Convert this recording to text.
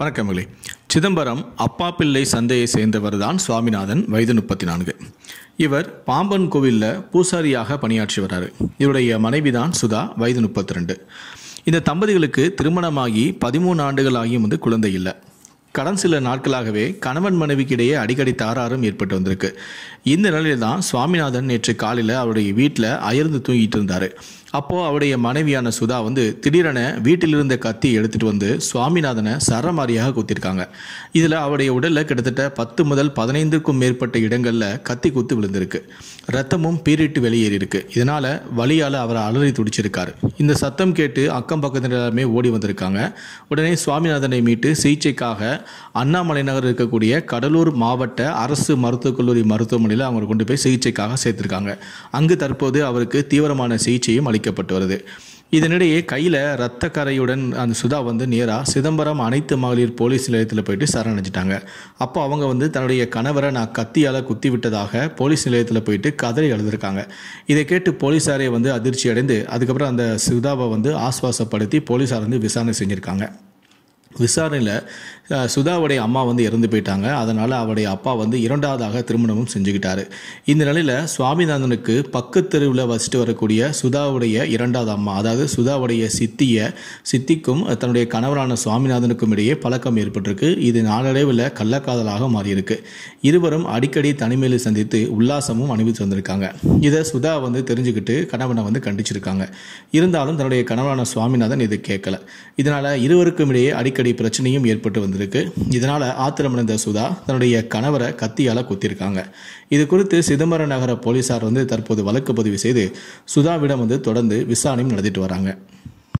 வணக்கமில்லை சிதம்பரம் அப்பா பிள்ளை சந்தையை சேர்ந்தவர் தான் சுவாமிநாதன் வயது முப்பத்தி நான்கு இவர் பாம்பன் கோவிலில் பூசாரியாக பணியாற்றி வர்றார் இவருடைய மனைவி தான் சுதா வயது முப்பத்தி ரெண்டு இந்த தம்பதிகளுக்கு திருமணமாகி பதிமூணு ஆண்டுகள் ஆகியும் வந்து குழந்தை இல்லை கடன் சில நாட்களாகவே கணவன் மனைவிக்கிடையே அடிக்கடி தாராரும் ஏற்பட்டு வந்திருக்கு இந்த நிலையில் தான் சுவாமிநாதன் நேற்று காலையில் அவருடைய வீட்டில் அயர்ந்து தூங்கிட்டு இருந்தார் அப்போது அவருடைய மனைவியான சுதா வந்து திடீரென வீட்டிலிருந்த கத்தி எடுத்துட்டு வந்து சுவாமிநாதனை சரமாரியாக குத்திருக்காங்க இதில் அவருடைய உடலில் கிட்டத்தட்ட பத்து முதல் பதினைந்துக்கும் மேற்பட்ட இடங்களில் கத்தி குத்து விழுந்திருக்கு ரத்தமும் பீரிட்டு வெளியேறி இருக்கு இதனால் வழியால் அவரை அலறி துடிச்சிருக்காரு இந்த சத்தம் கேட்டு அக்கம் பக்கத்தில் எல்லாருமே ஓடி வந்திருக்காங்க உடனே சுவாமிநாதனை மீட்டு சிகிச்சைக்காக அண்ணாமலை நகர் இருக்கக்கூடிய கடலூர் மாவட்ட அரசு மருத்துவக் கல்லூரி மருத்துவமனையில் அவங்க கொண்டு போய் சிகிச்சைக்காக சேர்த்திருக்காங்க அங்கு தற்போது அவருக்கு தீவிரமான சிகிச்சையும் அளிக்க தெரிவிக்கப்பட்டு வருது இதனிடையே கையில் ரத்த கரையுடன் அந்த சுதா வந்து நேராக சிதம்பரம் அனைத்து மகளிர் போலீஸ் நிலையத்தில் போயிட்டு சரணடைஞ்சிட்டாங்க அப்போ அவங்க வந்து தன்னுடைய கணவரை நான் கத்தியால் குத்தி விட்டதாக போலீஸ் நிலையத்தில் போயிட்டு கதறி எழுதிருக்காங்க இதை கேட்டு போலீஸாரே வந்து அதிர்ச்சி அடைந்து அதுக்கப்புறம் அந்த சுதாவை வந்து ஆஸ்வாசப்படுத்தி போலீஸார் வந்து விசாரணை செஞ்சுருக்காங்க விசாரணையில் சுதாவுடைய அம்மா வந்து இறந்து போயிட்டாங்க அதனால் அவருடைய அப்பா வந்து இரண்டாவதாக திருமணமும் செஞ்சுக்கிட்டாரு இந்த நிலையில் சுவாமிநாதனுக்கு பக்கு தெருவில் வசிட்டு வரக்கூடிய சுதாவுடைய இரண்டாவது அம்மா அதாவது சுதாவுடைய சித்தியை சித்திக்கும் தன்னுடைய கணவரான சுவாமிநாதனுக்கும் இடையே பழக்கம் ஏற்பட்டிருக்கு இது நாளடைவில் கள்ளக்காதலாக மாறியிருக்கு இருவரும் அடிக்கடி தனிமையில் சந்தித்து உல்லாசமும் அனுபவித்து வந்திருக்காங்க இதை சுதா வந்து தெரிஞ்சுக்கிட்டு கணவனை வந்து கண்டிச்சிருக்காங்க இருந்தாலும் தன்னுடைய கணவரான சுவாமிநாதன் இதை கேட்கல இதனால் இருவருக்கும் இடையே அடிக்கடி அடிக்கடி பிரச்சனையும் ஏற்பட்டு வந்திருக்கு இதனால் ஆத்திரமடைந்த சுதா தன்னுடைய கணவரை கத்தியால் குத்திருக்காங்க இது குறித்து சிதம்பர நகர போலீசார் வந்து தற்போது வழக்கு பதிவு செய்து சுதாவிடம் வந்து தொடர்ந்து விசாரணையும் நடத்திட்டு வராங்க